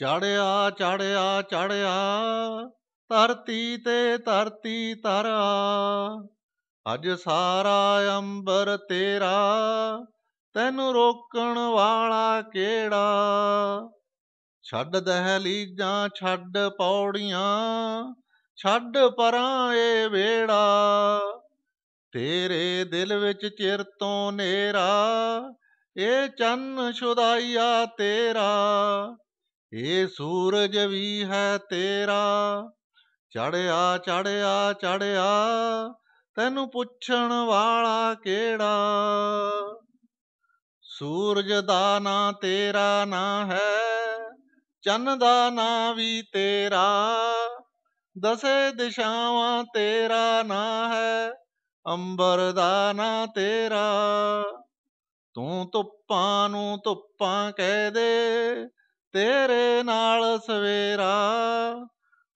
ਚੜਿਆ ਚੜਿਆ ਚੜਿਆ ਧਰਤੀ ਤੇ ਧਰਤੀ ਤਰਾ ਅੱਜ ਸਾਰਾ ਅੰਬਰ ਤੇਰਾ ਤੈਨੂੰ ਰੋਕਣ ਵਾਲਾ ਕਿਹੜਾ ਛੱਡ ਜਾਂ ਛੱਡ ਪੌੜੀਆਂ ਛੱਡ ਪਰਾਂ ਏ ਵੇੜਾ ਤੇਰੇ ਦਿਲ ਵਿੱਚ ਚਿਰ ਤੋਂ ਨੇਰਾ ਇਹ ਚੰਨ ਸੁਦਾਈਆ ਤੇਰਾ ਏ ਸੂਰਜ ਵੀ ਹੈ ਤੇਰਾ ਚੜਿਆ ਚੜਿਆ ਚੜਿਆ ਤੈਨੂੰ ਪੁੱਛਣ ਵਾਲਾ ਕਿਹੜਾ ਸੂਰਜ ਦਾ ਨਾਂ ਤੇਰਾ ਨਾਂ ਹੈ ਚੰਨ ਦਾ ਨਾਂ ਵੀ ਤੇਰਾ ਦਸੇ ਦਿਸ਼ਾਵਾਂ ਤੇਰਾ ਨਾਂ ਹੈ ਅੰਬਰ ਦਾ ਨਾਂ ਤੇਰਾ ਤੂੰ ਧੁੱਪਾਂ ਨੂੰ ਧੁੱਪਾਂ ਕਹਿ ਦੇ ਤੇਰੇ ਨਾਲ ਸਵੇਰਾ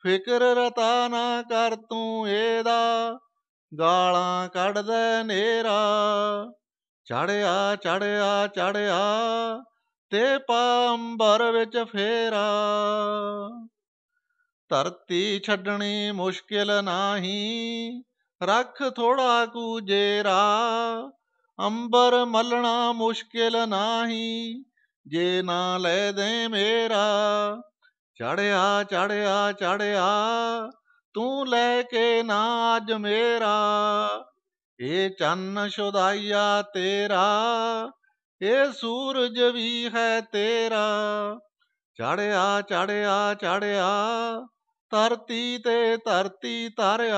ਫਿਕਰ ਰਤਾ ਨਾ ਕਰ ਤੂੰ ਇਹਦਾ ਗਾਲਾਂ ਕੱਢਦੇ ਨੇਰਾ ਚੜਿਆ ਚੜਿਆ ਚੜਿਆ ਤੇ ਪੰਬਰ ਵਿੱਚ ਫੇਰਾ ਧਰਤੀ ਛੱਡਣੀ ਮੁਸ਼ਕਿਲ ਨਹੀਂ ਰੱਖ ਥੋੜਾ ਕੁ ਜੇਰਾ ਅੰਬਰ ਮਲਣਾ ਮੁਸ਼ਕਿਲ ਨਹੀਂ ਜੇ ਨਾ ਲੈ ਦੇ ਮੇਰਾ ਚੜਿਆ ਚੜਿਆ ਚੜਿਆ ਤੂੰ ਲੈ ਕੇ ਨਾ ਅੱਜ ਮੇਰਾ ਇਹ ਚੰਨ ਸ਼ੁਦਾਈਆ ਤੇਰਾ ਇਹ ਸੂਰਜ ਵੀ ਹੈ ਤੇਰਾ ਚੜਿਆ ਚੜਿਆ ਚੜਿਆ ਧਰਤੀ ਤੇ ਧਰਤੀ ਧਰਿਆ